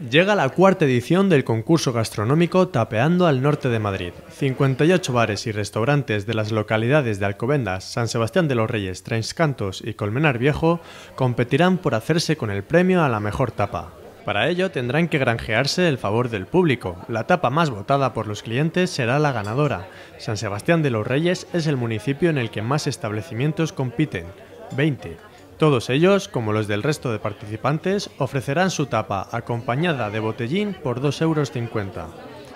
Llega la cuarta edición del concurso gastronómico Tapeando al Norte de Madrid. 58 bares y restaurantes de las localidades de Alcobendas, San Sebastián de los Reyes, Cantos y Colmenar Viejo competirán por hacerse con el premio a la mejor tapa. Para ello tendrán que granjearse el favor del público. La tapa más votada por los clientes será la ganadora. San Sebastián de los Reyes es el municipio en el que más establecimientos compiten, 20 todos ellos, como los del resto de participantes, ofrecerán su tapa acompañada de botellín por 2,50 euros.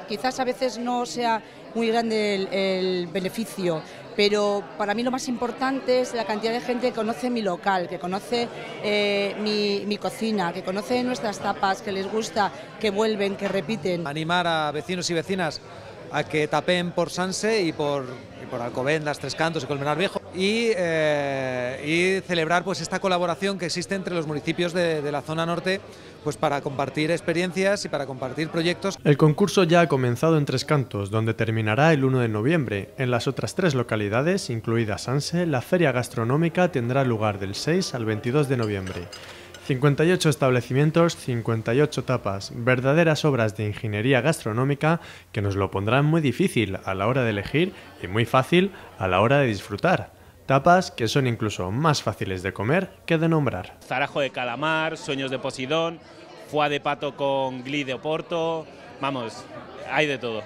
Quizás a veces no sea muy grande el, beneficio, pero para mí lo más importante es la cantidad de gente que conoce mi local, que conoce eh, mi, cocina, que conoce nuestras tapas, que les gusta, que vuelven, que repiten. Animar a vecinos y vecinas a que tapen por Sanse y por, Alcobendas, Tres Cantos y Colmenar Viejo eh, y celebrar pues esta colaboración que existe entre los municipios de, la zona norte pues para compartir experiencias y para compartir proyectos. El concurso ya ha comenzado en Tres Cantos, donde terminará el 1 de noviembre. En las otras tres localidades, incluida Sanse, la feria gastronómica tendrá lugar del 6 al 22 de noviembre. 58 establecimientos, 58 tapas, verdaderas obras de ingeniería gastronómica que nos lo pondrán muy difícil a la hora de elegir y muy fácil a la hora de disfrutar. Tapas que son incluso más fáciles de comer que de nombrar. Zarajo de calamar, sueños de Posidón, foie de pato con gli de Oporto, vamos, hay de todo.